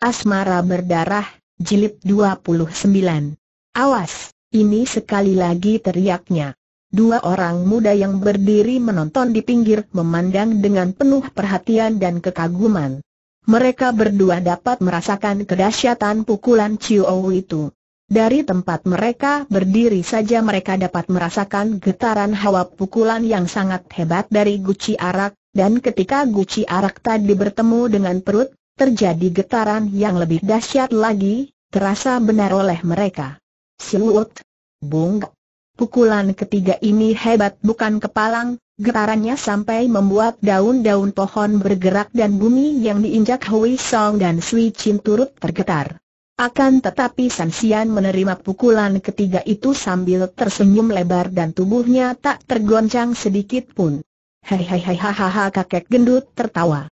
Asmara Berdarah, Jilid 29. Awas, ini sekali lagi teriaknya. Dua orang muda yang berdiri menonton di pinggir memandang dengan penuh perhatian dan kekaguman. Mereka berdua dapat merasakan kedahsyatan pukulan Ou itu. Dari tempat mereka berdiri saja mereka dapat merasakan getaran hawa pukulan yang sangat hebat dari guci arak, dan ketika guci arak tadi bertemu dengan perut, terjadi getaran yang lebih dahsyat lagi, terasa benar oleh mereka. Siluut, bung, pukulan ketiga ini hebat bukan kepalang, getarannya sampai membuat daun-daun pohon bergerak dan bumi yang diinjak Hui Song dan Sui Chin turut tergetar. Akan tetapi San Xian menerima pukulan ketiga itu sambil tersenyum lebar dan tubuhnya tak tergoncang sedikit pun. Hei hei hei hahaha kakek gendut tertawa.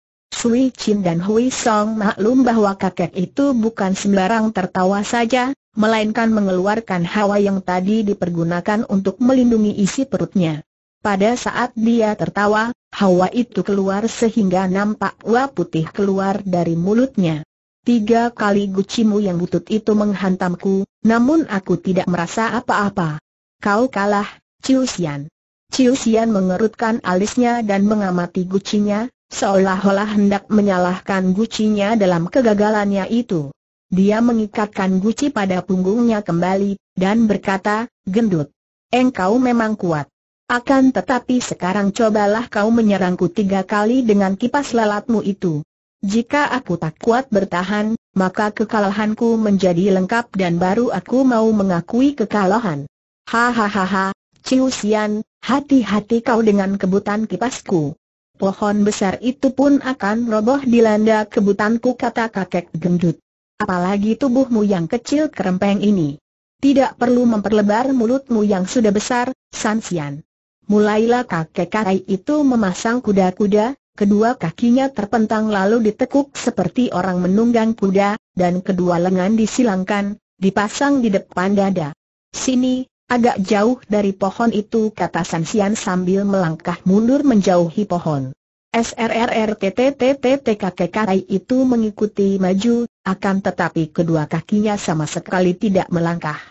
Sui Chin dan Hui Song maklum bahwa kakek itu bukan sembarang tertawa saja, melainkan mengeluarkan hawa yang tadi dipergunakan untuk melindungi isi perutnya. Pada saat dia tertawa, hawa itu keluar sehingga nampak uap putih keluar dari mulutnya. Tiga kali gucimu yang butut itu menghantamku, namun aku tidak merasa apa-apa. Kau kalah, Ciusian. Ciusian mengerutkan alisnya dan mengamati gucinya, seolah-olah hendak menyalahkan gucinya dalam kegagalannya itu. Dia mengikatkan guci pada punggungnya kembali, dan berkata, gendut, engkau memang kuat. Akan tetapi sekarang cobalah kau menyerangku tiga kali dengan kipas lalatmu itu. Jika aku tak kuat bertahan, maka kekalahanku menjadi lengkap dan baru aku mau mengakui kekalahan. Hahaha, Ciusian, hati-hati kau dengan kebutan kipasku pohon besar itu pun akan roboh dilanda kebutanku kata kakek gendut. Apalagi tubuhmu yang kecil kerempeng ini. Tidak perlu memperlebar mulutmu yang sudah besar, Sansian. Mulailah kakek karai itu memasang kuda-kuda, kedua kakinya terpentang lalu ditekuk seperti orang menunggang kuda, dan kedua lengan disilangkan, dipasang di depan dada. Sini, Agak jauh dari pohon itu kata Sansian sambil melangkah mundur menjauhi pohon. SRRRTTTTTKKKI itu mengikuti maju, akan tetapi kedua kakinya sama sekali tidak melangkah.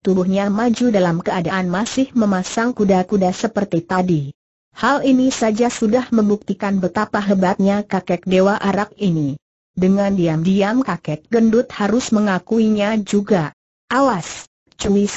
Tubuhnya maju dalam keadaan masih memasang kuda-kuda seperti tadi. Hal ini saja sudah membuktikan betapa hebatnya kakek Dewa Arak ini. Dengan diam-diam kakek gendut harus mengakuinya juga. Awas! Cui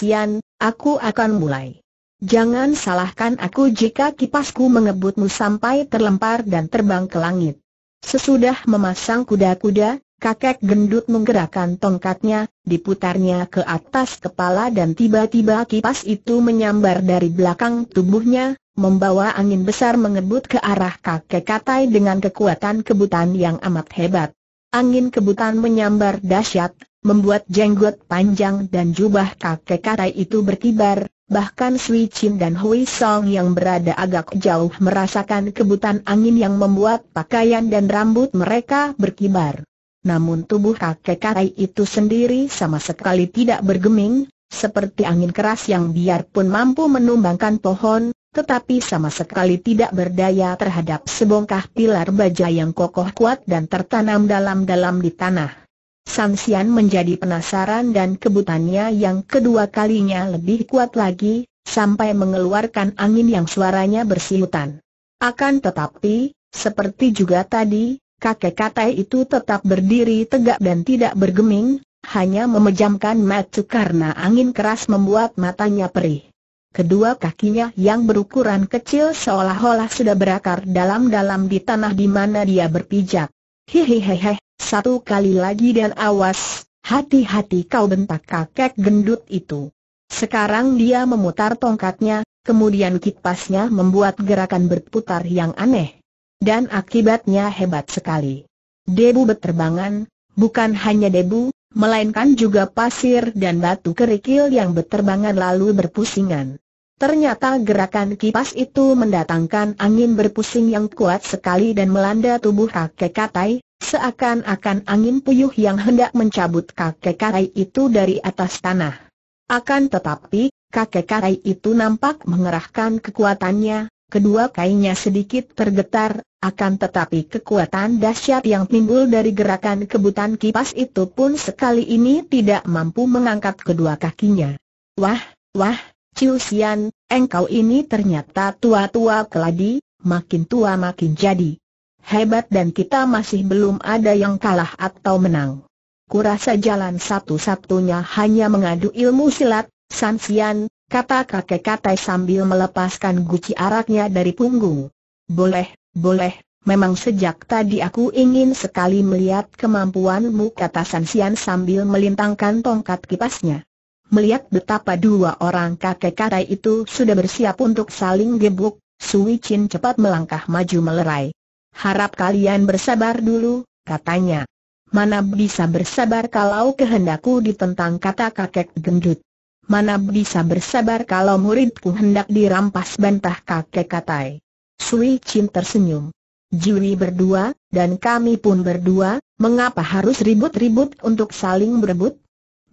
aku akan mulai. Jangan salahkan aku jika kipasku mengebutmu sampai terlempar dan terbang ke langit. Sesudah memasang kuda-kuda, kakek gendut menggerakkan tongkatnya, diputarnya ke atas kepala dan tiba-tiba kipas itu menyambar dari belakang tubuhnya, membawa angin besar mengebut ke arah kakek Katai dengan kekuatan kebutan yang amat hebat. Angin kebutan menyambar dahsyat, membuat jenggot panjang dan jubah kakek katai itu berkibar, bahkan Sui Chin dan Hui Song yang berada agak jauh merasakan kebutan angin yang membuat pakaian dan rambut mereka berkibar. Namun tubuh kakek katai itu sendiri sama sekali tidak bergeming, seperti angin keras yang biarpun mampu menumbangkan pohon, tetapi sama sekali tidak berdaya terhadap sebongkah pilar baja yang kokoh kuat dan tertanam dalam-dalam di tanah. Samsian menjadi penasaran dan kebutannya yang kedua kalinya lebih kuat lagi, sampai mengeluarkan angin yang suaranya bersihutan. Akan tetapi, seperti juga tadi, kakek katai itu tetap berdiri tegak dan tidak bergeming, hanya memejamkan mata karena angin keras membuat matanya perih. Kedua kakinya yang berukuran kecil seolah-olah sudah berakar dalam-dalam di tanah di mana dia berpijak. Hihihihih, satu kali lagi dan awas, hati-hati kau bentak kakek gendut itu. Sekarang dia memutar tongkatnya, kemudian kipasnya membuat gerakan berputar yang aneh. Dan akibatnya hebat sekali. Debu berterbangan, bukan hanya debu, melainkan juga pasir dan batu kerikil yang berterbangan lalu berpusingan. Ternyata gerakan kipas itu mendatangkan angin berpusing yang kuat sekali dan melanda tubuh kakek Katai, Seakan-akan angin puyuh yang hendak mencabut kakek karai itu dari atas tanah. Akan tetapi, kakek karai itu nampak mengerahkan kekuatannya, kedua kainnya sedikit tergetar, akan tetapi kekuatan dahsyat yang timbul dari gerakan kebutan kipas itu pun sekali ini tidak mampu mengangkat kedua kakinya. Wah, wah, Ciu Sian, engkau ini ternyata tua-tua keladi, makin tua makin jadi. Hebat dan kita masih belum ada yang kalah atau menang. Kurasa jalan satu-satunya hanya mengadu ilmu silat, Sansian, kata kakek katai sambil melepaskan guci araknya dari punggung. Boleh, boleh, memang sejak tadi aku ingin sekali melihat kemampuanmu kata Sansian sambil melintangkan tongkat kipasnya. Melihat betapa dua orang kakek katai itu sudah bersiap untuk saling gebuk, Sui Chin cepat melangkah maju melerai harap kalian bersabar dulu, katanya. Mana bisa bersabar kalau kehendakku ditentang kata kakek gendut. Mana bisa bersabar kalau muridku hendak dirampas bantah kakek katai. Sui Chin tersenyum. Juri berdua, dan kami pun berdua, mengapa harus ribut-ribut untuk saling berebut?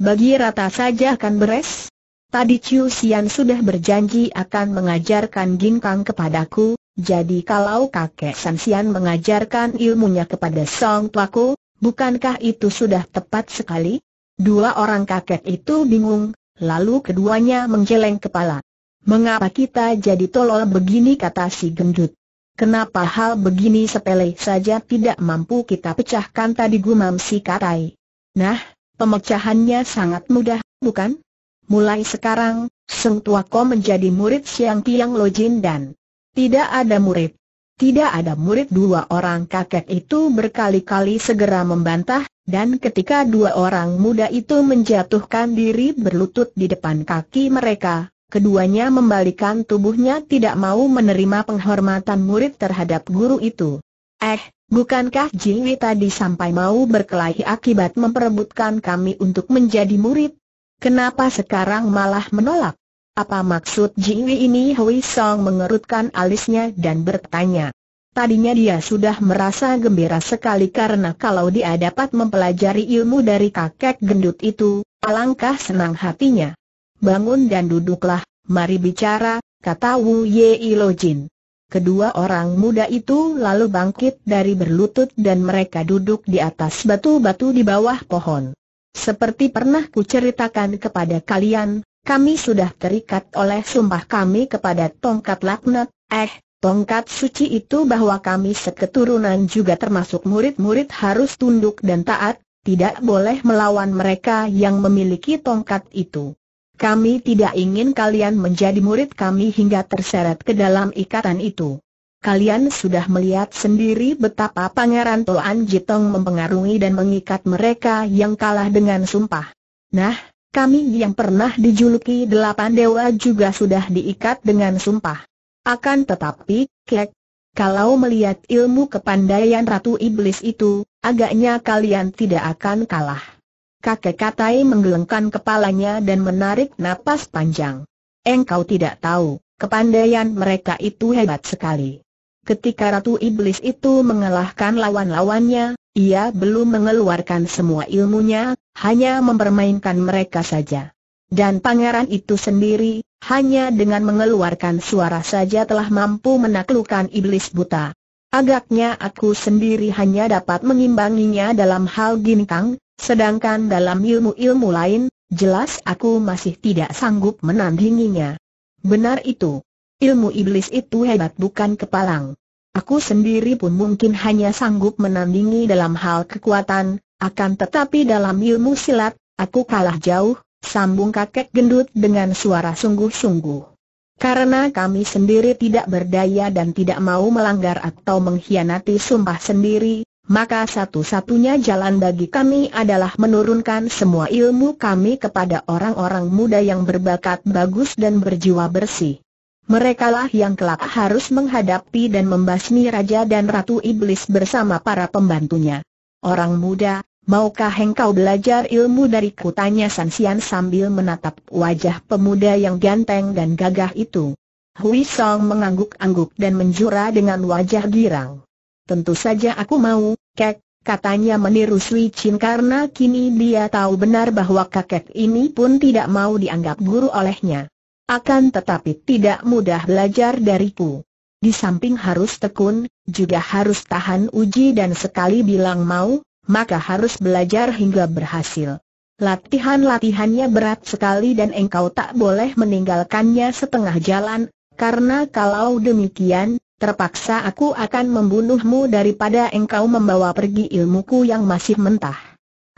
Bagi rata saja akan beres. Tadi Chiu Xian sudah berjanji akan mengajarkan ginkang kepadaku, jadi kalau kakek Sansian mengajarkan ilmunya kepada Song Tuaku, bukankah itu sudah tepat sekali? Dua orang kakek itu bingung, lalu keduanya menggeleng kepala. Mengapa kita jadi tolol begini kata si gendut? Kenapa hal begini sepele saja tidak mampu kita pecahkan tadi gumam si Katai? Nah, pemecahannya sangat mudah, bukan? Mulai sekarang, Seng Tua Ko menjadi murid Siang Tiang Lojin dan tidak ada murid. Tidak ada murid dua orang kakek itu berkali-kali segera membantah, dan ketika dua orang muda itu menjatuhkan diri berlutut di depan kaki mereka, keduanya membalikan tubuhnya tidak mau menerima penghormatan murid terhadap guru itu. Eh, bukankah Jiwi tadi sampai mau berkelahi akibat memperebutkan kami untuk menjadi murid? Kenapa sekarang malah menolak? Apa maksud Jiwi ini Hui Song mengerutkan alisnya dan bertanya. Tadinya dia sudah merasa gembira sekali karena kalau dia dapat mempelajari ilmu dari kakek gendut itu, alangkah senang hatinya. Bangun dan duduklah, mari bicara, kata Wu Ye Ilo Jin. Kedua orang muda itu lalu bangkit dari berlutut dan mereka duduk di atas batu-batu di bawah pohon. Seperti pernah kuceritakan kepada kalian, kami sudah terikat oleh sumpah kami kepada tongkat laknat, eh, tongkat suci itu bahwa kami seketurunan juga termasuk murid-murid harus tunduk dan taat, tidak boleh melawan mereka yang memiliki tongkat itu. Kami tidak ingin kalian menjadi murid kami hingga terseret ke dalam ikatan itu. Kalian sudah melihat sendiri betapa Pangeran Toan Jitong mempengaruhi dan mengikat mereka yang kalah dengan sumpah. Nah, kami yang pernah dijuluki delapan dewa juga sudah diikat dengan sumpah. Akan tetapi, kek, kalau melihat ilmu kepandaian Ratu Iblis itu, agaknya kalian tidak akan kalah. Kakek Katai menggelengkan kepalanya dan menarik napas panjang. Engkau tidak tahu, kepandaian mereka itu hebat sekali. Ketika Ratu Iblis itu mengalahkan lawan-lawannya, ia belum mengeluarkan semua ilmunya, hanya mempermainkan mereka saja. Dan pangeran itu sendiri, hanya dengan mengeluarkan suara saja telah mampu menaklukkan iblis buta. Agaknya aku sendiri hanya dapat mengimbanginya dalam hal ginkang, sedangkan dalam ilmu-ilmu lain, jelas aku masih tidak sanggup menandinginya. Benar itu. Ilmu iblis itu hebat bukan kepalang. Aku sendiri pun mungkin hanya sanggup menandingi dalam hal kekuatan, akan tetapi dalam ilmu silat, aku kalah jauh, sambung kakek gendut dengan suara sungguh-sungguh. Karena kami sendiri tidak berdaya dan tidak mau melanggar atau mengkhianati sumpah sendiri, maka satu-satunya jalan bagi kami adalah menurunkan semua ilmu kami kepada orang-orang muda yang berbakat bagus dan berjiwa bersih. Merekalah yang kelak harus menghadapi dan membasmi raja dan ratu iblis bersama para pembantunya. Orang muda, maukah engkau belajar ilmu dari kutanya Sansian sambil menatap wajah pemuda yang ganteng dan gagah itu. Hui Song mengangguk-angguk dan menjura dengan wajah girang. Tentu saja aku mau, kek, katanya meniru Sui Chin karena kini dia tahu benar bahwa kakek ini pun tidak mau dianggap guru olehnya. Akan tetapi tidak mudah belajar dariku. Di samping harus tekun, juga harus tahan uji dan sekali bilang mau, maka harus belajar hingga berhasil. Latihan-latihannya berat sekali dan engkau tak boleh meninggalkannya setengah jalan, karena kalau demikian, terpaksa aku akan membunuhmu daripada engkau membawa pergi ilmuku yang masih mentah.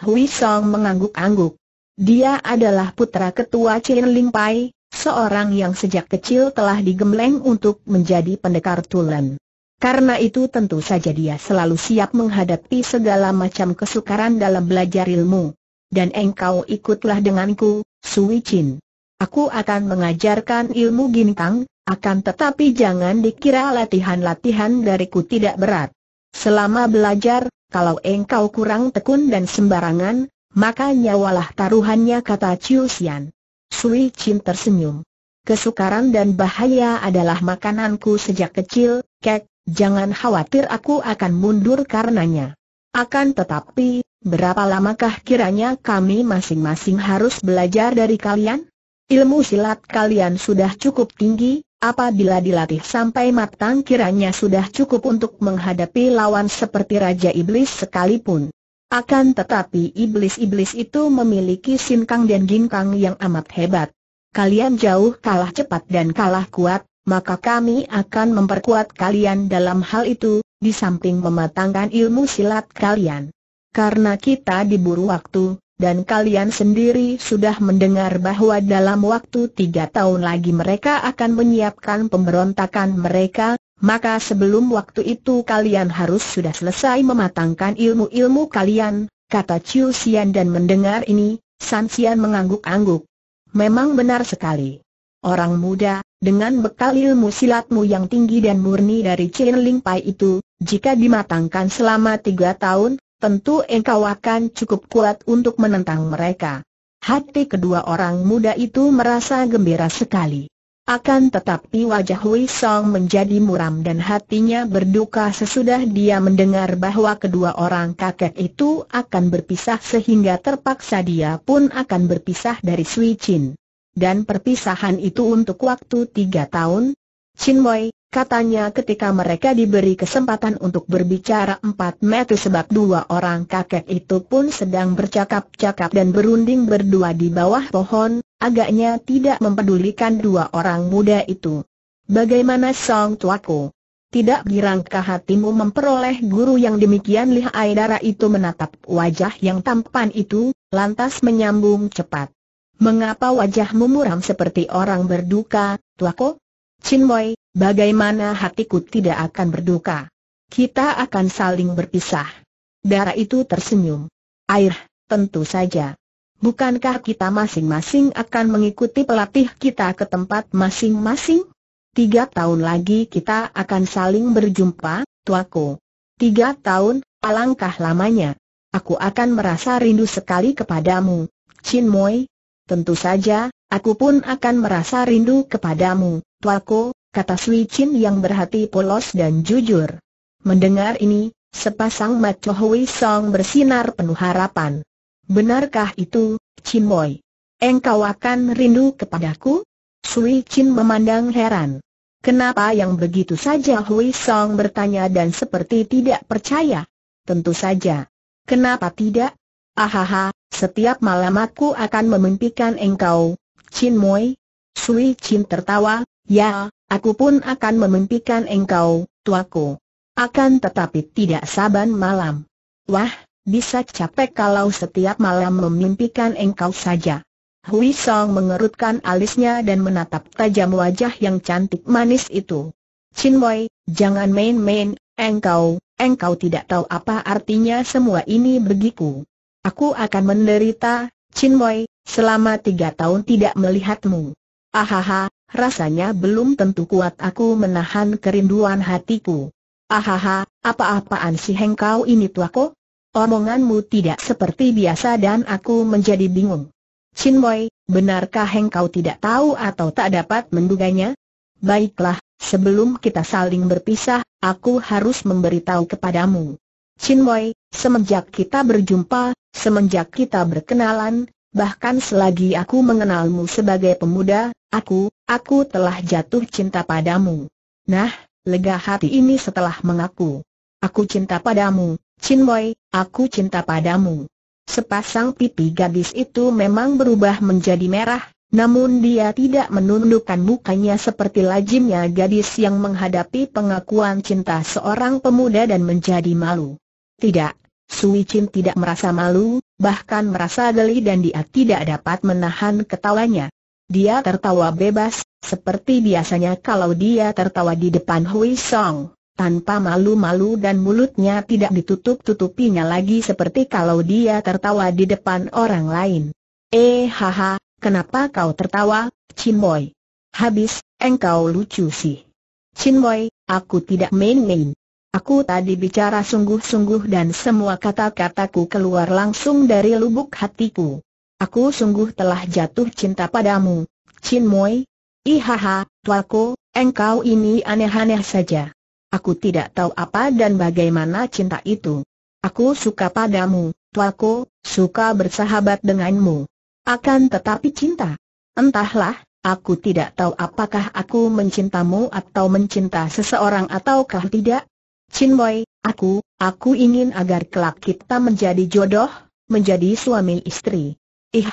Hui Song mengangguk-angguk. Dia adalah putra ketua Chin Ling Pai, seorang yang sejak kecil telah digembleng untuk menjadi pendekar tulen. Karena itu tentu saja dia selalu siap menghadapi segala macam kesukaran dalam belajar ilmu. Dan engkau ikutlah denganku, Sui Chin. Aku akan mengajarkan ilmu gintang, akan tetapi jangan dikira latihan-latihan dariku tidak berat. Selama belajar, kalau engkau kurang tekun dan sembarangan, maka nyawalah taruhannya kata Chiu Xian. Sui Chin tersenyum. Kesukaran dan bahaya adalah makananku sejak kecil, kek, jangan khawatir aku akan mundur karenanya. Akan tetapi, berapa lamakah kiranya kami masing-masing harus belajar dari kalian? Ilmu silat kalian sudah cukup tinggi, apabila dilatih sampai matang kiranya sudah cukup untuk menghadapi lawan seperti Raja Iblis sekalipun. Akan tetapi iblis-iblis itu memiliki sinkang dan ginkang yang amat hebat. Kalian jauh kalah cepat dan kalah kuat, maka kami akan memperkuat kalian dalam hal itu, di samping mematangkan ilmu silat kalian. Karena kita diburu waktu, dan kalian sendiri sudah mendengar bahwa dalam waktu tiga tahun lagi mereka akan menyiapkan pemberontakan mereka, maka sebelum waktu itu kalian harus sudah selesai mematangkan ilmu-ilmu kalian, kata Chiu Xian dan mendengar ini, San Xian mengangguk-angguk. Memang benar sekali. Orang muda, dengan bekal ilmu silatmu yang tinggi dan murni dari Chen Ling Pai itu, jika dimatangkan selama tiga tahun, tentu engkau akan cukup kuat untuk menentang mereka. Hati kedua orang muda itu merasa gembira sekali. Akan tetapi wajah Hui Song menjadi muram dan hatinya berduka sesudah dia mendengar bahwa kedua orang kakek itu akan berpisah sehingga terpaksa dia pun akan berpisah dari Sui Chin. Dan perpisahan itu untuk waktu tiga tahun. Chin Wei, katanya ketika mereka diberi kesempatan untuk berbicara empat meter sebab dua orang kakek itu pun sedang bercakap-cakap dan berunding berdua di bawah pohon, Agaknya tidak mempedulikan dua orang muda itu. Bagaimana Song Tuaku? Tidak girangkah hatimu memperoleh guru yang demikian lihai darah itu menatap wajah yang tampan itu, lantas menyambung cepat. Mengapa wajahmu muram seperti orang berduka, Tuaku? Chin bagaimana hatiku tidak akan berduka? Kita akan saling berpisah. Darah itu tersenyum. Air, tentu saja. Bukankah kita masing-masing akan mengikuti pelatih kita ke tempat masing-masing? Tiga tahun lagi kita akan saling berjumpa, tuaku. Tiga tahun, alangkah lamanya. Aku akan merasa rindu sekali kepadamu, Chin Moy. Tentu saja, aku pun akan merasa rindu kepadamu, tuaku, kata Sui Chin yang berhati polos dan jujur. Mendengar ini, sepasang macho Hui Song bersinar penuh harapan. Benarkah itu, Chin Boy? Engkau akan rindu kepadaku? Sui Chin memandang heran. Kenapa yang begitu saja Hui Song bertanya dan seperti tidak percaya? Tentu saja. Kenapa tidak? Ahaha, setiap malam aku akan memimpikan engkau, Chin Moi. Sui Chin tertawa, ya, aku pun akan memimpikan engkau, tuaku. Akan tetapi tidak saban malam. Wah, bisa capek kalau setiap malam memimpikan engkau saja. Hui Song mengerutkan alisnya dan menatap tajam wajah yang cantik manis itu. Chin Wei, jangan main-main, engkau, engkau tidak tahu apa artinya semua ini begiku. Aku akan menderita, Chin Wei, selama tiga tahun tidak melihatmu. Ahaha, rasanya belum tentu kuat aku menahan kerinduan hatiku. Ahaha, apa-apaan sih hengkau ini tuako? Omonganmu tidak seperti biasa dan aku menjadi bingung. Chin Boy, benarkah engkau tidak tahu atau tak dapat menduganya? Baiklah, sebelum kita saling berpisah, aku harus memberitahu kepadamu. Chin Boy, semenjak kita berjumpa, semenjak kita berkenalan, bahkan selagi aku mengenalmu sebagai pemuda, aku, aku telah jatuh cinta padamu. Nah, lega hati ini setelah mengaku. Aku cinta padamu, Chin Boy, aku cinta padamu. Sepasang pipi gadis itu memang berubah menjadi merah, namun dia tidak menundukkan mukanya seperti lazimnya gadis yang menghadapi pengakuan cinta seorang pemuda dan menjadi malu. Tidak, Sui Chin tidak merasa malu, bahkan merasa geli dan dia tidak dapat menahan ketawanya. Dia tertawa bebas, seperti biasanya kalau dia tertawa di depan Hui Song tanpa malu-malu dan mulutnya tidak ditutup-tutupinya lagi seperti kalau dia tertawa di depan orang lain. Eh haha, kenapa kau tertawa, Chinboy? Habis, engkau lucu sih. Chinboy, aku tidak main-main. Aku tadi bicara sungguh-sungguh dan semua kata-kataku keluar langsung dari lubuk hatiku. Aku sungguh telah jatuh cinta padamu, Moy. Ihaha, tuaku, engkau ini aneh-aneh saja. Aku tidak tahu apa dan bagaimana cinta itu. Aku suka padamu, tuaku, suka bersahabat denganmu. Akan tetapi cinta. Entahlah, aku tidak tahu apakah aku mencintamu atau mencinta seseorang ataukah tidak. Chin Boy, aku, aku ingin agar kelak kita menjadi jodoh, menjadi suami istri. Ih,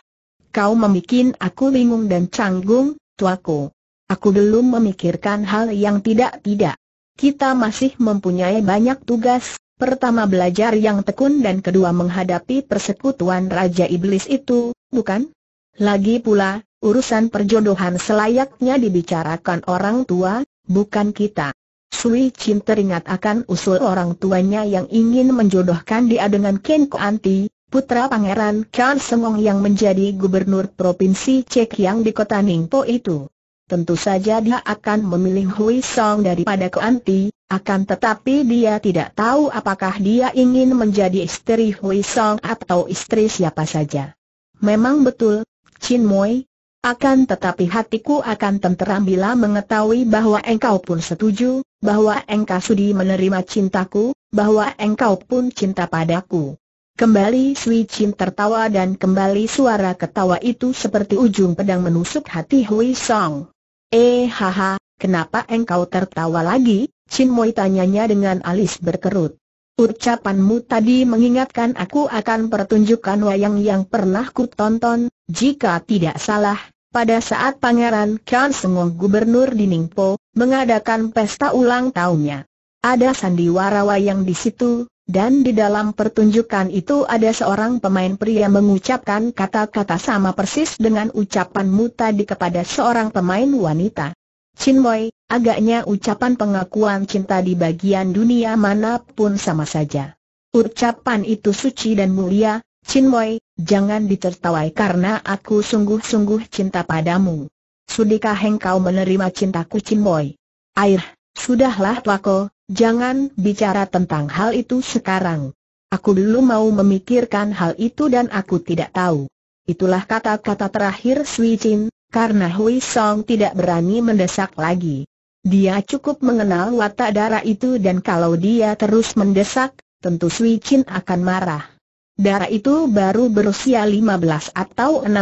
kau memikin aku bingung dan canggung, tuaku. Aku belum memikirkan hal yang tidak-tidak kita masih mempunyai banyak tugas, pertama belajar yang tekun dan kedua menghadapi persekutuan Raja Iblis itu, bukan? Lagi pula, urusan perjodohan selayaknya dibicarakan orang tua, bukan kita. Sui Chin teringat akan usul orang tuanya yang ingin menjodohkan dia dengan Ken Anti, putra pangeran Kan Sengong yang menjadi gubernur provinsi Cek yang di kota Ningpo itu tentu saja dia akan memilih Hui Song daripada Kuanti, akan tetapi dia tidak tahu apakah dia ingin menjadi istri Hui Song atau istri siapa saja. Memang betul, Chin Moi. Akan tetapi hatiku akan tenteram bila mengetahui bahwa engkau pun setuju, bahwa engkau sudi menerima cintaku, bahwa engkau pun cinta padaku. Kembali Sui Chin tertawa dan kembali suara ketawa itu seperti ujung pedang menusuk hati Hui Song. Eh haha, kenapa engkau tertawa lagi? Chin Moi tanyanya dengan alis berkerut. Ucapanmu tadi mengingatkan aku akan pertunjukan wayang yang pernah kutonton, jika tidak salah, pada saat Pangeran Kan Sengong Gubernur di Ningpo, mengadakan pesta ulang tahunnya. Ada sandiwara wayang di situ, dan di dalam pertunjukan itu ada seorang pemain pria mengucapkan kata-kata sama persis dengan ucapanmu tadi kepada seorang pemain wanita. Chin Boy, agaknya ucapan pengakuan cinta di bagian dunia manapun sama saja. Ucapan itu suci dan mulia, Chin Boy, jangan ditertawai karena aku sungguh-sungguh cinta padamu. Sudikah engkau menerima cintaku Chin Boy? Air, sudahlah Twako, Jangan bicara tentang hal itu sekarang. Aku dulu mau memikirkan hal itu dan aku tidak tahu. Itulah kata-kata terakhir Sui Chin, karena Hui Song tidak berani mendesak lagi. Dia cukup mengenal watak darah itu dan kalau dia terus mendesak, tentu Sui Chin akan marah. Darah itu baru berusia 15 atau 16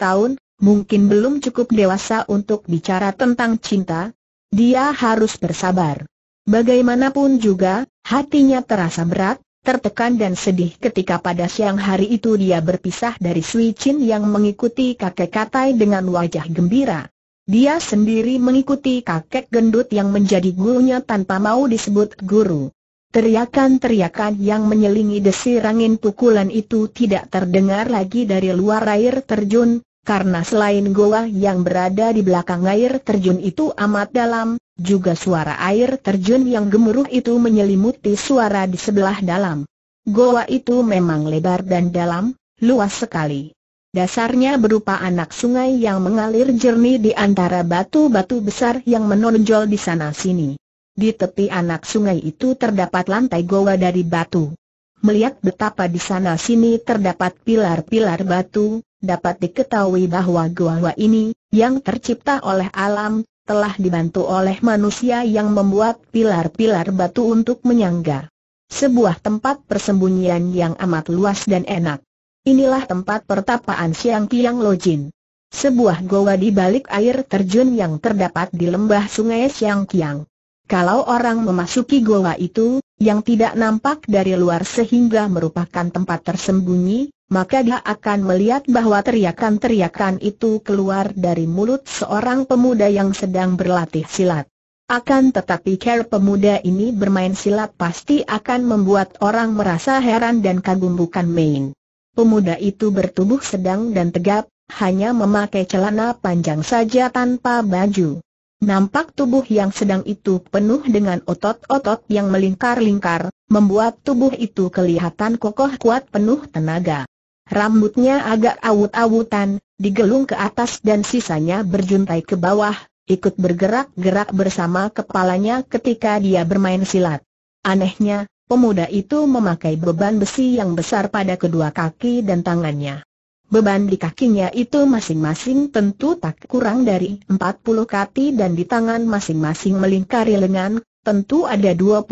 tahun, mungkin belum cukup dewasa untuk bicara tentang cinta. Dia harus bersabar. Bagaimanapun juga, hatinya terasa berat, tertekan dan sedih ketika pada siang hari itu dia berpisah dari Sui Chin yang mengikuti kakek Katai dengan wajah gembira. Dia sendiri mengikuti kakek gendut yang menjadi gurunya tanpa mau disebut guru. Teriakan-teriakan yang menyelingi desir angin pukulan itu tidak terdengar lagi dari luar air terjun, karena selain goa yang berada di belakang air terjun itu amat dalam, juga suara air terjun yang gemuruh itu menyelimuti suara di sebelah dalam. Goa itu memang lebar dan dalam, luas sekali. Dasarnya berupa anak sungai yang mengalir jernih di antara batu-batu besar yang menonjol di sana-sini. Di tepi anak sungai itu terdapat lantai goa dari batu. Melihat betapa di sana-sini terdapat pilar-pilar batu, dapat diketahui bahwa goa ini, yang tercipta oleh alam, telah dibantu oleh manusia yang membuat pilar-pilar batu untuk menyangga. Sebuah tempat persembunyian yang amat luas dan enak. Inilah tempat pertapaan Siang Tiang Lojin. Sebuah goa di balik air terjun yang terdapat di lembah sungai Siang Kiang. Kalau orang memasuki goa itu, yang tidak nampak dari luar sehingga merupakan tempat tersembunyi, maka dia akan melihat bahwa teriakan-teriakan itu keluar dari mulut seorang pemuda yang sedang berlatih silat. Akan tetapi cara pemuda ini bermain silat pasti akan membuat orang merasa heran dan kagum bukan main. Pemuda itu bertubuh sedang dan tegap, hanya memakai celana panjang saja tanpa baju. Nampak tubuh yang sedang itu penuh dengan otot-otot yang melingkar-lingkar, membuat tubuh itu kelihatan kokoh kuat penuh tenaga. Rambutnya agak awut-awutan, digelung ke atas dan sisanya berjuntai ke bawah, ikut bergerak-gerak bersama kepalanya ketika dia bermain silat. Anehnya, pemuda itu memakai beban besi yang besar pada kedua kaki dan tangannya. Beban di kakinya itu masing-masing tentu tak kurang dari 40 kati dan di tangan masing-masing melingkari lengan, tentu ada 25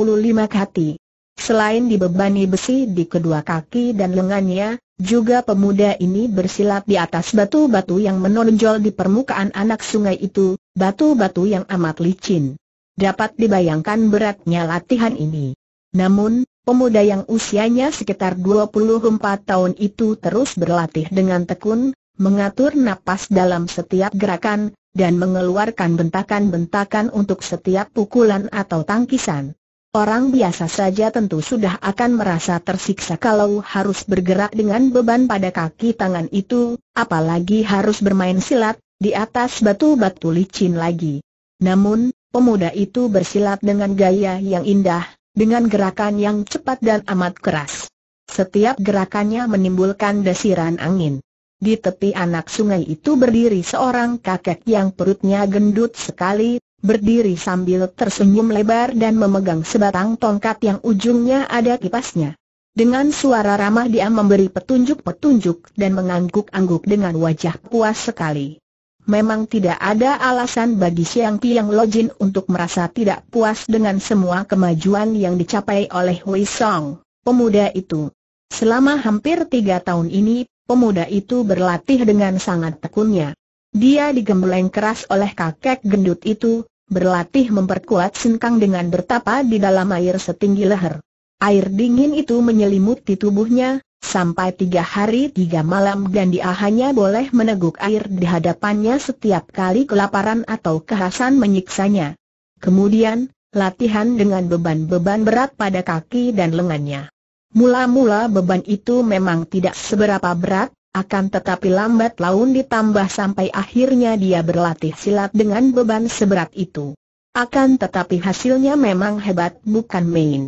kati. Selain dibebani besi di kedua kaki dan lengannya, juga pemuda ini bersilat di atas batu-batu yang menonjol di permukaan anak sungai itu, batu-batu yang amat licin. Dapat dibayangkan beratnya latihan ini. Namun, Pemuda yang usianya sekitar 24 tahun itu terus berlatih dengan tekun, mengatur napas dalam setiap gerakan, dan mengeluarkan bentakan-bentakan untuk setiap pukulan atau tangkisan. Orang biasa saja tentu sudah akan merasa tersiksa kalau harus bergerak dengan beban pada kaki tangan itu, apalagi harus bermain silat, di atas batu-batu licin lagi. Namun, pemuda itu bersilat dengan gaya yang indah, dengan gerakan yang cepat dan amat keras. Setiap gerakannya menimbulkan desiran angin. Di tepi anak sungai itu berdiri seorang kakek yang perutnya gendut sekali, berdiri sambil tersenyum lebar dan memegang sebatang tongkat yang ujungnya ada kipasnya. Dengan suara ramah dia memberi petunjuk-petunjuk dan mengangguk-angguk dengan wajah puas sekali. Memang tidak ada alasan bagi Siang Piang Lojin untuk merasa tidak puas dengan semua kemajuan yang dicapai oleh Wei Song, pemuda itu. Selama hampir tiga tahun ini, pemuda itu berlatih dengan sangat tekunnya. Dia digembleng keras oleh kakek gendut itu, berlatih memperkuat sinkang dengan bertapa di dalam air setinggi leher. Air dingin itu menyelimuti tubuhnya, Sampai tiga hari tiga malam dan dia hanya boleh meneguk air di hadapannya setiap kali kelaparan atau kehasan menyiksanya. Kemudian, latihan dengan beban-beban berat pada kaki dan lengannya. Mula-mula beban itu memang tidak seberapa berat, akan tetapi lambat laun ditambah sampai akhirnya dia berlatih silat dengan beban seberat itu. Akan tetapi hasilnya memang hebat bukan main.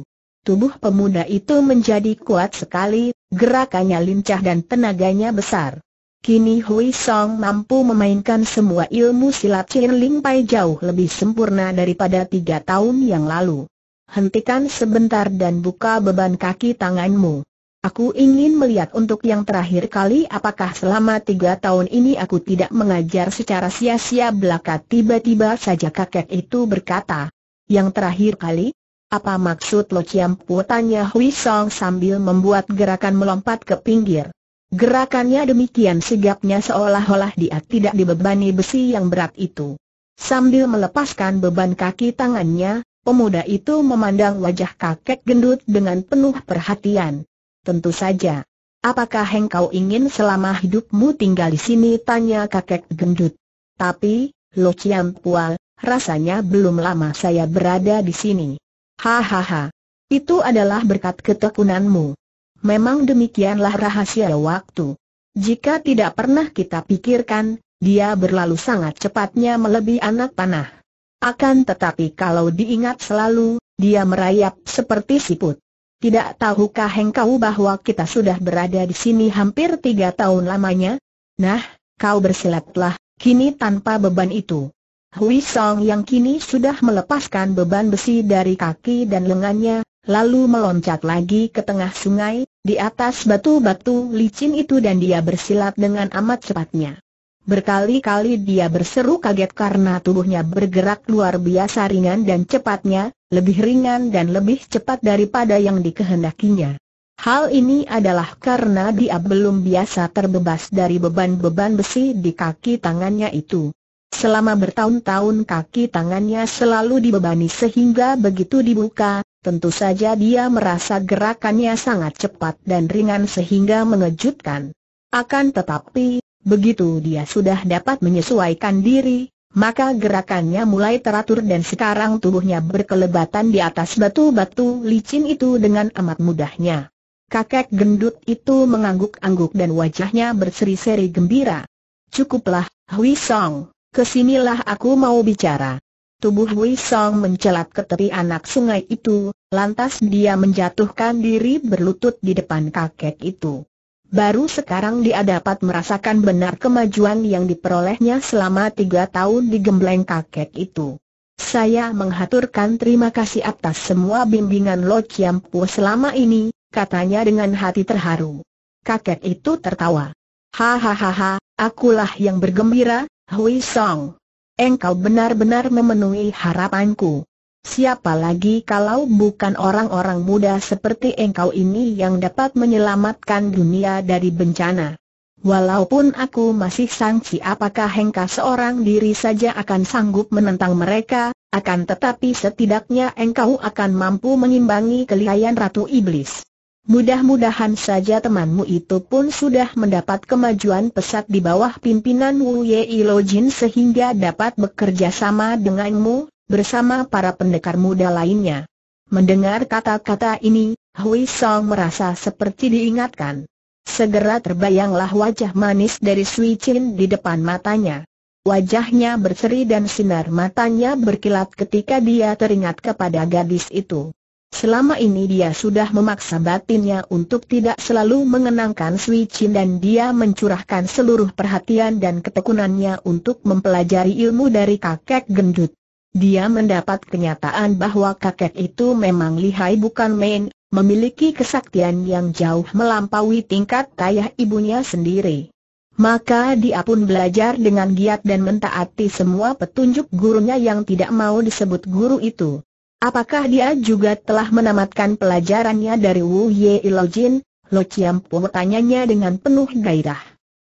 Tubuh pemuda itu menjadi kuat sekali, Gerakannya lincah dan tenaganya besar. Kini Hui Song mampu memainkan semua ilmu silat Chin Ling Pai jauh lebih sempurna daripada tiga tahun yang lalu. Hentikan sebentar dan buka beban kaki tanganmu. Aku ingin melihat untuk yang terakhir kali apakah selama tiga tahun ini aku tidak mengajar secara sia-sia belaka tiba-tiba saja kakek itu berkata. Yang terakhir kali? Apa maksud Lo Chiam Pu? Tanya Hui Song sambil membuat gerakan melompat ke pinggir. Gerakannya demikian sigapnya seolah-olah dia tidak dibebani besi yang berat itu. Sambil melepaskan beban kaki tangannya, pemuda itu memandang wajah kakek gendut dengan penuh perhatian. Tentu saja. Apakah engkau ingin selama hidupmu tinggal di sini? Tanya kakek gendut. Tapi, Lo Chiam Pual, rasanya belum lama saya berada di sini. Hahaha. Itu adalah berkat ketekunanmu. Memang demikianlah rahasia waktu. Jika tidak pernah kita pikirkan, dia berlalu sangat cepatnya melebihi anak panah. Akan tetapi kalau diingat selalu, dia merayap seperti siput. Tidak tahukah engkau bahwa kita sudah berada di sini hampir tiga tahun lamanya? Nah, kau bersilatlah, kini tanpa beban itu. Hui Song yang kini sudah melepaskan beban besi dari kaki dan lengannya, lalu meloncat lagi ke tengah sungai, di atas batu-batu licin itu dan dia bersilat dengan amat cepatnya. Berkali-kali dia berseru kaget karena tubuhnya bergerak luar biasa ringan dan cepatnya, lebih ringan dan lebih cepat daripada yang dikehendakinya. Hal ini adalah karena dia belum biasa terbebas dari beban-beban besi di kaki tangannya itu. Selama bertahun-tahun kaki tangannya selalu dibebani sehingga begitu dibuka, tentu saja dia merasa gerakannya sangat cepat dan ringan sehingga mengejutkan. Akan tetapi, begitu dia sudah dapat menyesuaikan diri, maka gerakannya mulai teratur dan sekarang tubuhnya berkelebatan di atas batu-batu licin itu dengan amat mudahnya. Kakek gendut itu mengangguk-angguk dan wajahnya berseri-seri gembira. Cukuplah, Hui Song kesinilah aku mau bicara. Tubuh Wei Song mencelat ke tepi anak sungai itu, lantas dia menjatuhkan diri berlutut di depan kakek itu. Baru sekarang dia dapat merasakan benar kemajuan yang diperolehnya selama tiga tahun di gembleng kakek itu. Saya menghaturkan terima kasih atas semua bimbingan Lo Pu selama ini, katanya dengan hati terharu. Kakek itu tertawa. Hahaha, akulah yang bergembira, Hui Song. Engkau benar-benar memenuhi harapanku. Siapa lagi kalau bukan orang-orang muda seperti engkau ini yang dapat menyelamatkan dunia dari bencana? Walaupun aku masih sangsi apakah Hengka seorang diri saja akan sanggup menentang mereka, akan tetapi setidaknya engkau akan mampu mengimbangi kelihayan Ratu Iblis. Mudah-mudahan saja temanmu itu pun sudah mendapat kemajuan pesat di bawah pimpinan Wu Yei Lo Jin sehingga dapat bekerja sama denganmu, bersama para pendekar muda lainnya. Mendengar kata-kata ini, Hui Song merasa seperti diingatkan. Segera terbayanglah wajah manis dari Sui Chin di depan matanya. Wajahnya berseri dan sinar matanya berkilat ketika dia teringat kepada gadis itu. Selama ini dia sudah memaksa batinnya untuk tidak selalu mengenangkan Sui Chin dan dia mencurahkan seluruh perhatian dan ketekunannya untuk mempelajari ilmu dari kakek gendut. Dia mendapat kenyataan bahwa kakek itu memang lihai bukan main, memiliki kesaktian yang jauh melampaui tingkat kaya ibunya sendiri. Maka dia pun belajar dengan giat dan mentaati semua petunjuk gurunya yang tidak mau disebut guru itu. Apakah dia juga telah menamatkan pelajarannya dari Wu Ye Ilojin? Lo Chiampu tanyanya dengan penuh gairah.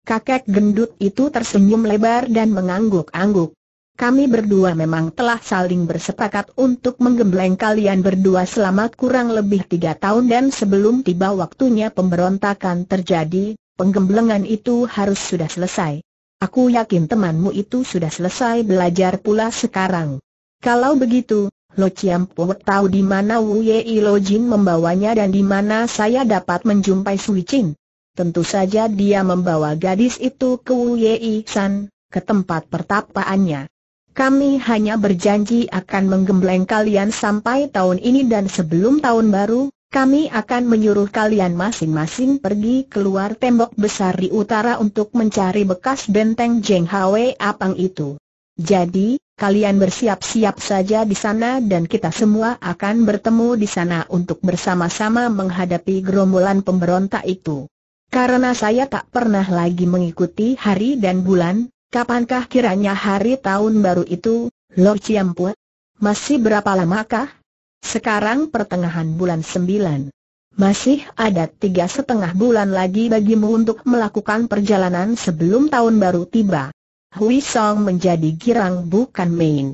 Kakek gendut itu tersenyum lebar dan mengangguk-angguk. Kami berdua memang telah saling bersepakat untuk menggembleng kalian berdua selama kurang lebih tiga tahun dan sebelum tiba waktunya pemberontakan terjadi, penggemblengan itu harus sudah selesai. Aku yakin temanmu itu sudah selesai belajar pula sekarang. Kalau begitu, Lo Chiam Po tahu di mana Wu Yei Lo Jin membawanya dan di mana saya dapat menjumpai Sui Chin. Tentu saja dia membawa gadis itu ke Wu Yei San, ke tempat pertapaannya. Kami hanya berjanji akan menggembleng kalian sampai tahun ini dan sebelum tahun baru, kami akan menyuruh kalian masing-masing pergi keluar tembok besar di utara untuk mencari bekas benteng Jeng Hwe Apang itu. Jadi, kalian bersiap-siap saja di sana dan kita semua akan bertemu di sana untuk bersama-sama menghadapi gerombolan pemberontak itu. Karena saya tak pernah lagi mengikuti hari dan bulan, kapankah kiranya hari tahun baru itu, Lord Ciampue? Masih berapa lamakah? Sekarang pertengahan bulan sembilan. Masih ada tiga setengah bulan lagi bagimu untuk melakukan perjalanan sebelum tahun baru tiba. Hui Song menjadi girang bukan main.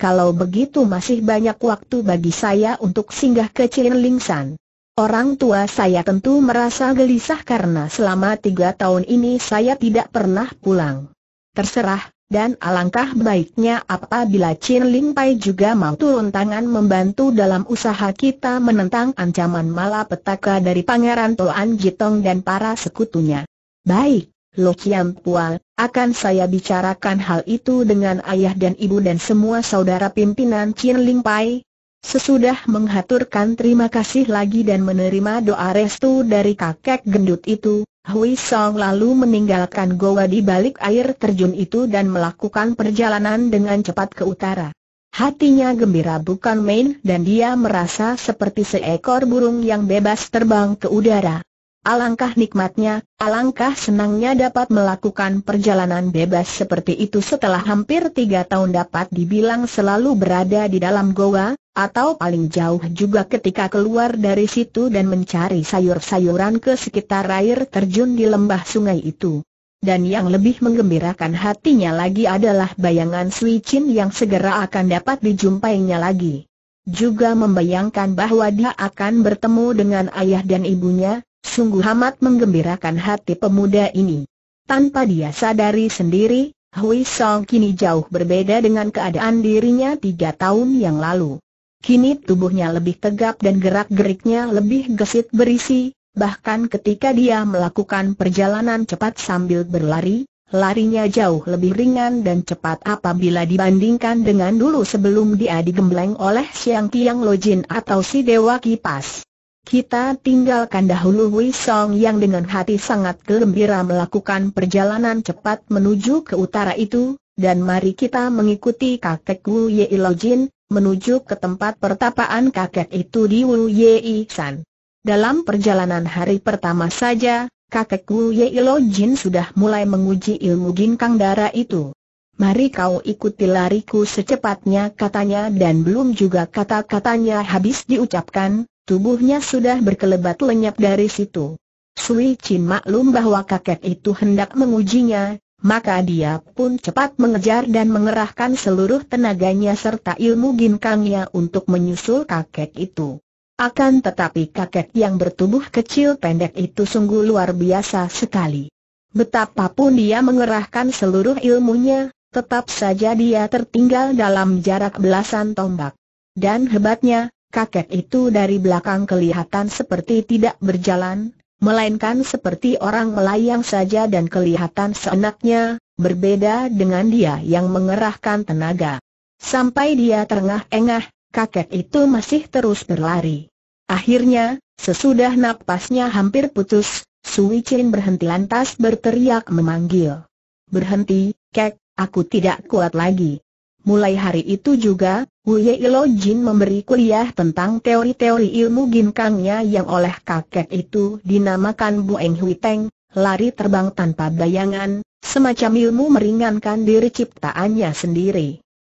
Kalau begitu masih banyak waktu bagi saya untuk singgah ke Lingsan. Orang tua saya tentu merasa gelisah karena selama tiga tahun ini saya tidak pernah pulang. Terserah, dan alangkah baiknya apabila Chin Ling Pai juga mau turun tangan membantu dalam usaha kita menentang ancaman malapetaka dari Pangeran Toan Jitong dan para sekutunya. Baik, Lo Kian Pual, akan saya bicarakan hal itu dengan ayah dan ibu dan semua saudara pimpinan Chin Ling Pai. Sesudah menghaturkan terima kasih lagi dan menerima doa restu dari kakek gendut itu, Hui Song lalu meninggalkan goa di balik air terjun itu dan melakukan perjalanan dengan cepat ke utara. Hatinya gembira bukan main dan dia merasa seperti seekor burung yang bebas terbang ke udara. Alangkah nikmatnya, alangkah senangnya dapat melakukan perjalanan bebas seperti itu setelah hampir tiga tahun dapat dibilang selalu berada di dalam goa, atau paling jauh juga ketika keluar dari situ dan mencari sayur-sayuran ke sekitar air terjun di lembah sungai itu. Dan yang lebih menggembirakan hatinya lagi adalah bayangan Sui yang segera akan dapat dijumpainya lagi. Juga membayangkan bahwa dia akan bertemu dengan ayah dan ibunya, sungguh amat menggembirakan hati pemuda ini. Tanpa dia sadari sendiri, Hui Song kini jauh berbeda dengan keadaan dirinya tiga tahun yang lalu. Kini tubuhnya lebih tegap dan gerak-geriknya lebih gesit berisi, bahkan ketika dia melakukan perjalanan cepat sambil berlari, larinya jauh lebih ringan dan cepat apabila dibandingkan dengan dulu sebelum dia digembleng oleh Siang Tiang Lojin atau si Dewa Kipas. Kita tinggalkan dahulu Wei Song yang dengan hati sangat gembira melakukan perjalanan cepat menuju ke utara itu, dan mari kita mengikuti kakek Wu Ye Jin, menuju ke tempat pertapaan kakek itu di Wu Yei San. Dalam perjalanan hari pertama saja, kakek Wu Ye Jin sudah mulai menguji ilmu ginkang darah itu. Mari kau ikuti lariku secepatnya katanya dan belum juga kata-katanya habis diucapkan, Tubuhnya sudah berkelebat lenyap dari situ. Sui Chin maklum bahwa kakek itu hendak mengujinya, maka dia pun cepat mengejar dan mengerahkan seluruh tenaganya serta ilmu ginkangnya untuk menyusul kakek itu. Akan tetapi kakek yang bertubuh kecil pendek itu sungguh luar biasa sekali. Betapapun dia mengerahkan seluruh ilmunya, tetap saja dia tertinggal dalam jarak belasan tombak. Dan hebatnya, kakek itu dari belakang kelihatan seperti tidak berjalan, melainkan seperti orang melayang saja dan kelihatan seenaknya, berbeda dengan dia yang mengerahkan tenaga. Sampai dia terengah-engah, kakek itu masih terus berlari. Akhirnya, sesudah napasnya hampir putus, Sui Chin berhenti lantas berteriak memanggil. Berhenti, kek, aku tidak kuat lagi. Mulai hari itu juga, Ye Ilo Jin memberi kuliah tentang teori-teori ilmu ginkangnya yang oleh kakek itu dinamakan Bueng Hui Teng, lari terbang tanpa bayangan, semacam ilmu meringankan diri ciptaannya sendiri.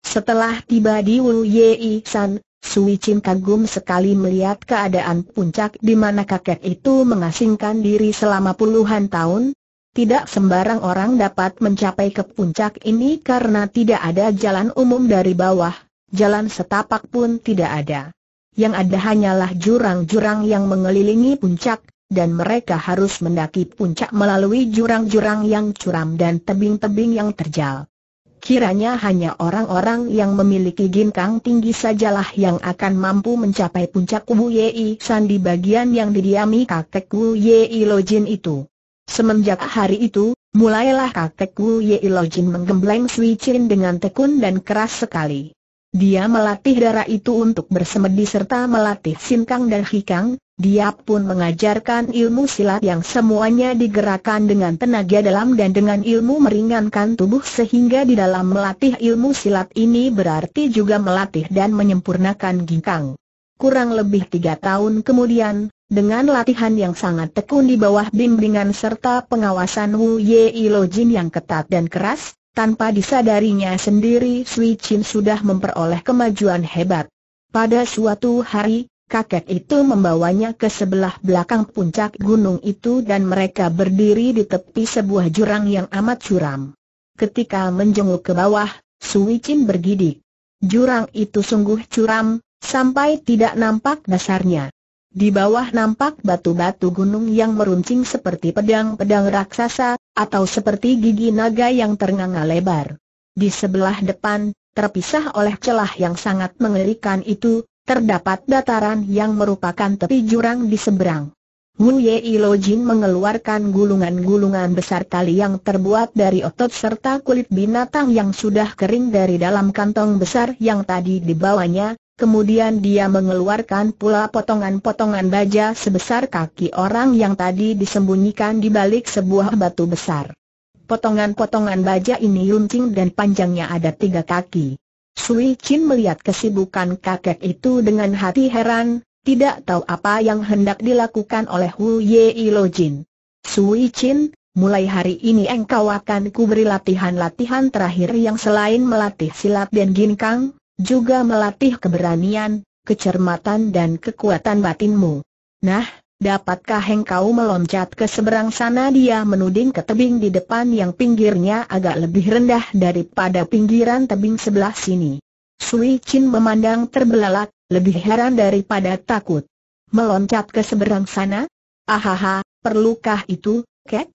Setelah tiba di Wu I San, Sui Chin kagum sekali melihat keadaan puncak di mana kakek itu mengasingkan diri selama puluhan tahun, tidak sembarang orang dapat mencapai ke puncak ini karena tidak ada jalan umum dari bawah, jalan setapak pun tidak ada. Yang ada hanyalah jurang-jurang yang mengelilingi puncak, dan mereka harus mendaki puncak melalui jurang-jurang yang curam dan tebing-tebing yang terjal. Kiranya hanya orang-orang yang memiliki ginkang tinggi sajalah yang akan mampu mencapai puncak Wu Yei San di bagian yang didiami kakek Wu Yei Lojin itu. Semenjak hari itu, mulailah kakek Wu Ye Ilojin menggembleng Sui Chin dengan tekun dan keras sekali. Dia melatih darah itu untuk bersemedi serta melatih sinkang dan hikang, dia pun mengajarkan ilmu silat yang semuanya digerakkan dengan tenaga dalam dan dengan ilmu meringankan tubuh sehingga di dalam melatih ilmu silat ini berarti juga melatih dan menyempurnakan ginkang. Kurang lebih tiga tahun kemudian, dengan latihan yang sangat tekun di bawah bimbingan serta pengawasan Wu Yei Lo Jin yang ketat dan keras, tanpa disadarinya sendiri Sui Chin sudah memperoleh kemajuan hebat. Pada suatu hari, kakek itu membawanya ke sebelah belakang puncak gunung itu dan mereka berdiri di tepi sebuah jurang yang amat curam. Ketika menjenguk ke bawah, Sui Chin bergidik. Jurang itu sungguh curam, sampai tidak nampak dasarnya. Di bawah nampak batu-batu gunung yang meruncing seperti pedang-pedang raksasa, atau seperti gigi naga yang ternganga lebar. Di sebelah depan, terpisah oleh celah yang sangat mengerikan itu, terdapat dataran yang merupakan tepi jurang di seberang. Wu Ye mengeluarkan gulungan-gulungan besar tali yang terbuat dari otot serta kulit binatang yang sudah kering dari dalam kantong besar yang tadi dibawanya, Kemudian dia mengeluarkan pula potongan-potongan baja sebesar kaki orang yang tadi disembunyikan di balik sebuah batu besar. Potongan-potongan baja ini runcing dan panjangnya ada tiga kaki. Sui Chin melihat kesibukan kakek itu dengan hati heran, tidak tahu apa yang hendak dilakukan oleh Hu Ye Ilo Jin. Sui Chin, mulai hari ini engkau akan kuberi latihan-latihan terakhir yang selain melatih silat dan ginkang, juga melatih keberanian, kecermatan dan kekuatan batinmu. Nah, dapatkah engkau meloncat ke seberang sana dia menuding ke tebing di depan yang pinggirnya agak lebih rendah daripada pinggiran tebing sebelah sini. Sui Chin memandang terbelalak, lebih heran daripada takut. Meloncat ke seberang sana? Ahaha, perlukah itu, Kek?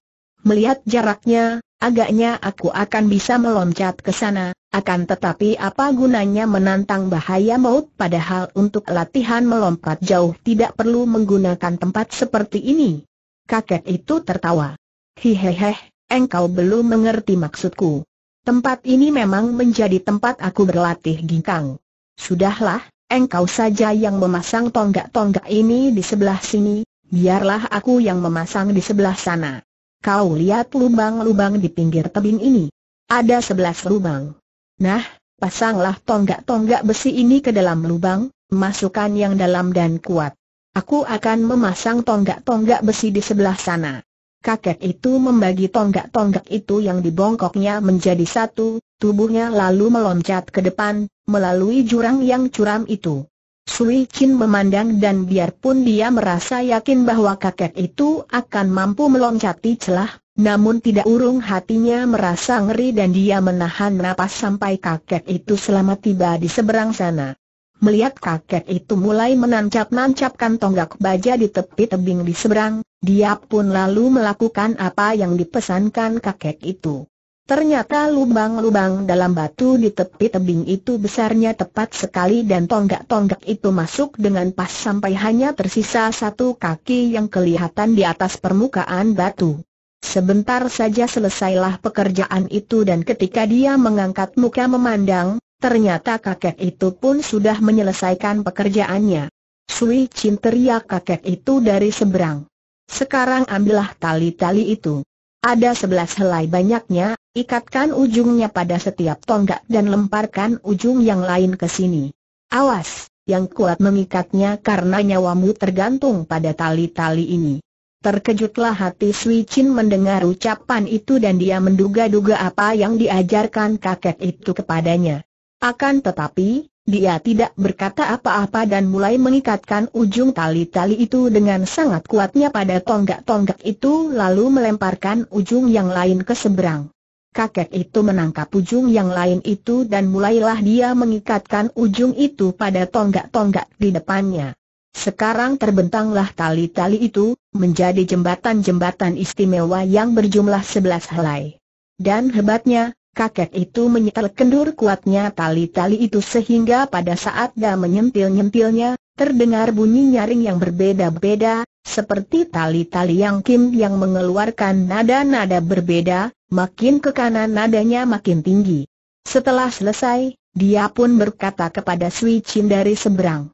Melihat jaraknya, agaknya aku akan bisa meloncat ke sana, akan tetapi apa gunanya menantang bahaya maut padahal untuk latihan melompat jauh tidak perlu menggunakan tempat seperti ini. Kakek itu tertawa. Hehehe, engkau belum mengerti maksudku. Tempat ini memang menjadi tempat aku berlatih ginkang. Sudahlah, engkau saja yang memasang tonggak-tonggak ini di sebelah sini, biarlah aku yang memasang di sebelah sana. Kau lihat lubang-lubang di pinggir tebing ini. Ada sebelas lubang. Nah, pasanglah tonggak-tonggak besi ini ke dalam lubang, masukkan yang dalam dan kuat. Aku akan memasang tonggak-tonggak besi di sebelah sana. Kakek itu membagi tonggak-tonggak itu yang dibongkoknya menjadi satu, tubuhnya lalu meloncat ke depan, melalui jurang yang curam itu. Sui Chin memandang dan biarpun dia merasa yakin bahwa kakek itu akan mampu meloncati celah, namun tidak urung hatinya merasa ngeri dan dia menahan napas sampai kakek itu selamat tiba di seberang sana. Melihat kakek itu mulai menancap-nancapkan tonggak baja di tepi tebing di seberang, dia pun lalu melakukan apa yang dipesankan kakek itu. Ternyata lubang-lubang dalam batu di tepi tebing itu besarnya tepat sekali dan tonggak-tonggak itu masuk dengan pas sampai hanya tersisa satu kaki yang kelihatan di atas permukaan batu. Sebentar saja selesailah pekerjaan itu dan ketika dia mengangkat muka memandang, ternyata kakek itu pun sudah menyelesaikan pekerjaannya. Sui Chin teriak kakek itu dari seberang. Sekarang ambillah tali-tali itu. Ada sebelas helai banyaknya, ikatkan ujungnya pada setiap tonggak dan lemparkan ujung yang lain ke sini. Awas, yang kuat mengikatnya karena nyawamu tergantung pada tali-tali ini. Terkejutlah hati Sui Chin mendengar ucapan itu dan dia menduga-duga apa yang diajarkan kakek itu kepadanya. Akan tetapi, dia tidak berkata apa-apa dan mulai mengikatkan ujung tali-tali itu dengan sangat kuatnya pada tonggak-tonggak itu lalu melemparkan ujung yang lain ke seberang. Kakek itu menangkap ujung yang lain itu dan mulailah dia mengikatkan ujung itu pada tonggak-tonggak di depannya. Sekarang terbentanglah tali-tali itu, menjadi jembatan-jembatan istimewa yang berjumlah sebelas helai. Dan hebatnya, kakek itu menyetel kendur kuatnya tali-tali itu sehingga pada saat dia menyentil-nyentilnya, terdengar bunyi nyaring yang berbeda-beda, seperti tali-tali yang Kim yang mengeluarkan nada-nada berbeda, makin ke kanan nadanya makin tinggi. Setelah selesai, dia pun berkata kepada Sui Chin dari seberang.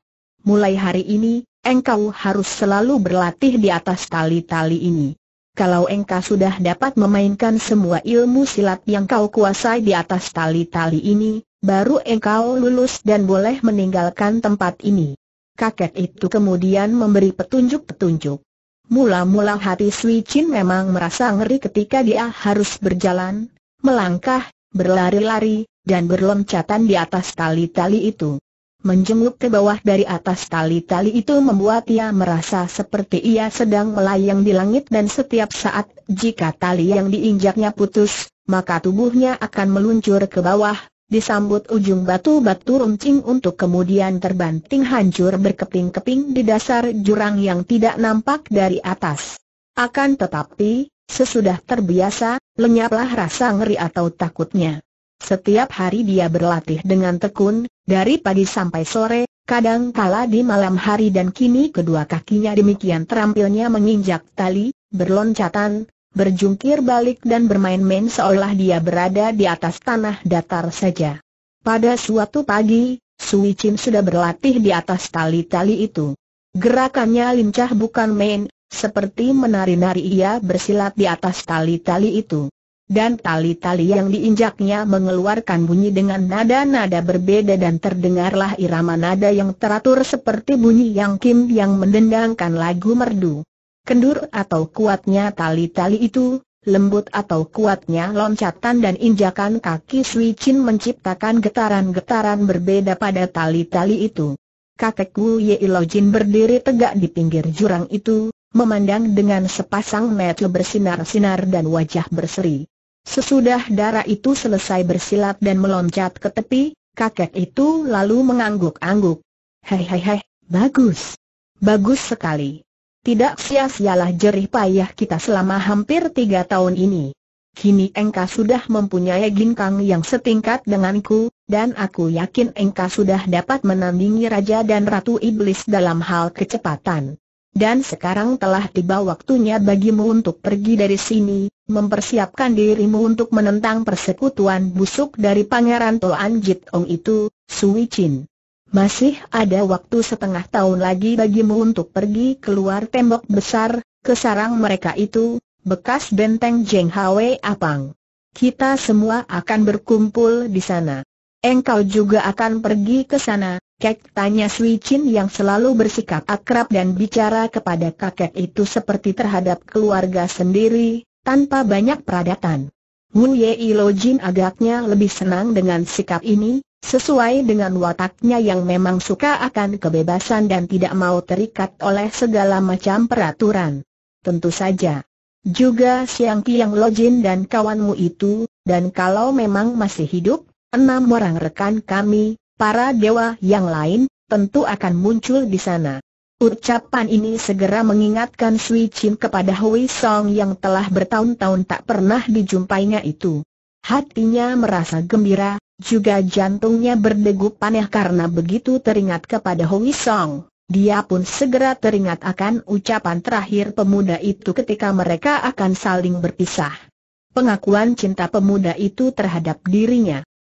Mulai hari ini, engkau harus selalu berlatih di atas tali-tali ini. Kalau engkau sudah dapat memainkan semua ilmu silat yang kau kuasai di atas tali-tali ini, baru engkau lulus dan boleh meninggalkan tempat ini. Kakek itu kemudian memberi petunjuk-petunjuk. Mula-mula hati Sui Chin memang merasa ngeri ketika dia harus berjalan, melangkah, berlari-lari, dan berloncatan di atas tali-tali itu. Menjenguk ke bawah dari atas tali-tali itu membuat ia merasa seperti ia sedang melayang di langit dan setiap saat, jika tali yang diinjaknya putus, maka tubuhnya akan meluncur ke bawah, disambut ujung batu-batu runcing untuk kemudian terbanting hancur berkeping-keping di dasar jurang yang tidak nampak dari atas. Akan tetapi, sesudah terbiasa, lenyaplah rasa ngeri atau takutnya. Setiap hari dia berlatih dengan tekun, dari pagi sampai sore, kadang kala di malam hari dan kini kedua kakinya demikian terampilnya menginjak tali, berloncatan, berjungkir balik dan bermain-main seolah dia berada di atas tanah datar saja. Pada suatu pagi, Sui Chin sudah berlatih di atas tali-tali itu. Gerakannya lincah bukan main, seperti menari-nari ia bersilat di atas tali-tali itu dan tali-tali yang diinjaknya mengeluarkan bunyi dengan nada-nada berbeda dan terdengarlah irama nada yang teratur seperti bunyi yang kim yang mendendangkan lagu merdu. Kendur atau kuatnya tali-tali itu, lembut atau kuatnya loncatan dan injakan kaki Sui Chin menciptakan getaran-getaran berbeda pada tali-tali itu. Kakek Wu Ye Jin berdiri tegak di pinggir jurang itu, memandang dengan sepasang mata bersinar-sinar dan wajah berseri. Sesudah darah itu selesai bersilat dan meloncat ke tepi, kakek itu lalu mengangguk-angguk. Hei hei hei, bagus. Bagus sekali. Tidak sia-sialah jerih payah kita selama hampir tiga tahun ini. Kini engkau sudah mempunyai ginkang yang setingkat denganku, dan aku yakin engkau sudah dapat menandingi Raja dan Ratu Iblis dalam hal kecepatan. Dan sekarang telah tiba waktunya bagimu untuk pergi dari sini, mempersiapkan dirimu untuk menentang persekutuan busuk dari Pangeran Toan Jit Ong itu, Sui Chin. Masih ada waktu setengah tahun lagi bagimu untuk pergi keluar tembok besar, ke sarang mereka itu, bekas benteng Jeng Hwe Apang. Kita semua akan berkumpul di sana. Engkau juga akan pergi ke sana, Kek tanya Sui Chin yang selalu bersikap akrab dan bicara kepada kakek itu seperti terhadap keluarga sendiri, tanpa banyak peradatan. Wu Yei Lo Jin agaknya lebih senang dengan sikap ini, sesuai dengan wataknya yang memang suka akan kebebasan dan tidak mau terikat oleh segala macam peraturan. Tentu saja. Juga Siang Kiang Lo Jin dan kawanmu itu, dan kalau memang masih hidup, enam orang rekan kami, para dewa yang lain, tentu akan muncul di sana. Ucapan ini segera mengingatkan Sui Chin kepada Hui Song yang telah bertahun-tahun tak pernah dijumpainya itu. Hatinya merasa gembira, juga jantungnya berdegup panah karena begitu teringat kepada Hui Song. Dia pun segera teringat akan ucapan terakhir pemuda itu ketika mereka akan saling berpisah. Pengakuan cinta pemuda itu terhadap dirinya.